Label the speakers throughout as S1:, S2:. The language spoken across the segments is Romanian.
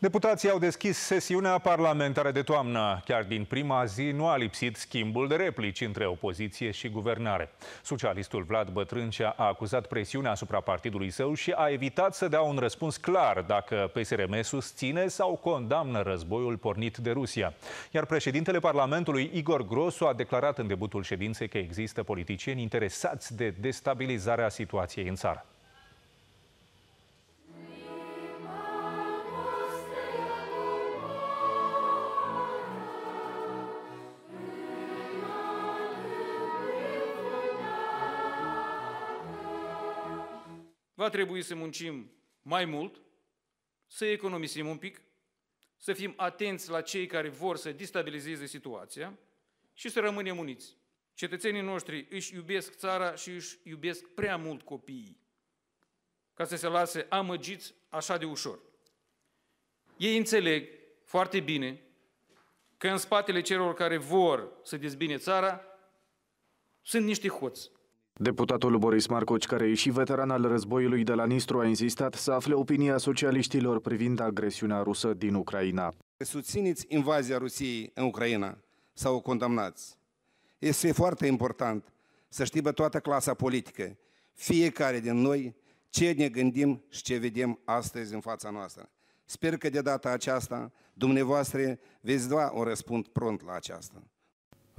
S1: Deputații au deschis sesiunea parlamentară de toamnă. Chiar din prima zi nu a lipsit schimbul de replici între opoziție și guvernare. Socialistul Vlad Bătrâncea a acuzat presiunea asupra partidului său și a evitat să dea un răspuns clar dacă PSRM susține sau condamnă războiul pornit de Rusia. Iar președintele Parlamentului Igor Grosu a declarat în debutul ședinței că există politicieni interesați de destabilizarea situației în țară.
S2: va trebui să muncim mai mult, să economisim un pic, să fim atenți la cei care vor să destabilizeze situația și să rămânem uniți. Cetățenii noștri își iubesc țara și își iubesc prea mult copiii ca să se lase amăgiți așa de ușor. Ei înțeleg foarte bine că în spatele celor care vor să dezbine țara sunt niște hoți
S3: Deputatul Boris Marcoci, care e și veteran al războiului de la Nistru, a insistat să afle opinia socialiștilor privind agresiunea rusă din Ucraina.
S4: Susțineți invazia Rusiei în Ucraina sau o condamnați? Este foarte important să știbă toată clasa politică, fiecare din noi, ce ne gândim și ce vedem astăzi în fața noastră. Sper că de data aceasta dumneavoastră veți da un răspund prompt la aceasta.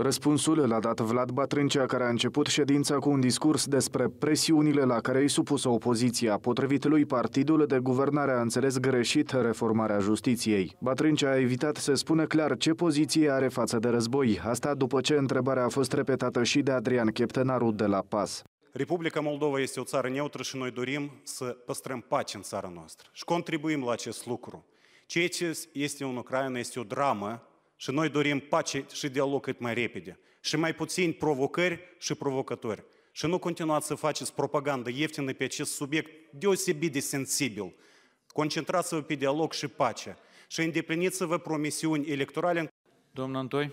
S3: Răspunsul l-a dat Vlad Batrâncea, care a început ședința cu un discurs despre presiunile la care i supusă opoziția. Potrivit lui, partidul de guvernare a înțeles greșit reformarea justiției. Batrâncea a evitat să spună clar ce poziție are față de război. Asta după ce întrebarea a fost repetată și de Adrian Cheptenaru de la PAS.
S5: Republica Moldova este o țară neutră și noi dorim să păstrăm pace în țara noastră și contribuim la acest lucru. Ceea ce este în Ucraina este o dramă și noi dorim pace și dialog cât mai repede. Și mai puțin provocări și provocători. Și nu continuați să faceți propagandă ieftină pe acest subiect deosebit de sensibil. Concentrați-vă pe dialog și pace. Și îndepliniți-vă promisiuni electorale.
S6: Domnul Antoi.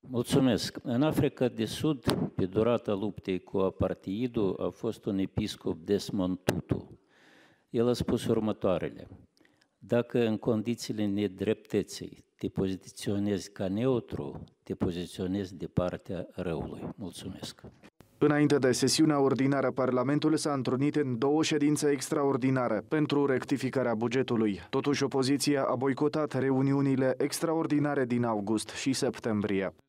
S6: Mulțumesc. În Africa de Sud, pe durata luptei cu apartidul, a fost un episcop Desmond Tutu. El a spus următoarele. Dacă în condițiile nedreptății te poziționezi ca neutru, te poziționezi de partea răului. Mulțumesc!
S3: Înainte de sesiunea ordinară, Parlamentul s-a întrunit în două ședințe extraordinare pentru rectificarea bugetului. Totuși, opoziția a boicotat reuniunile extraordinare din august și septembrie.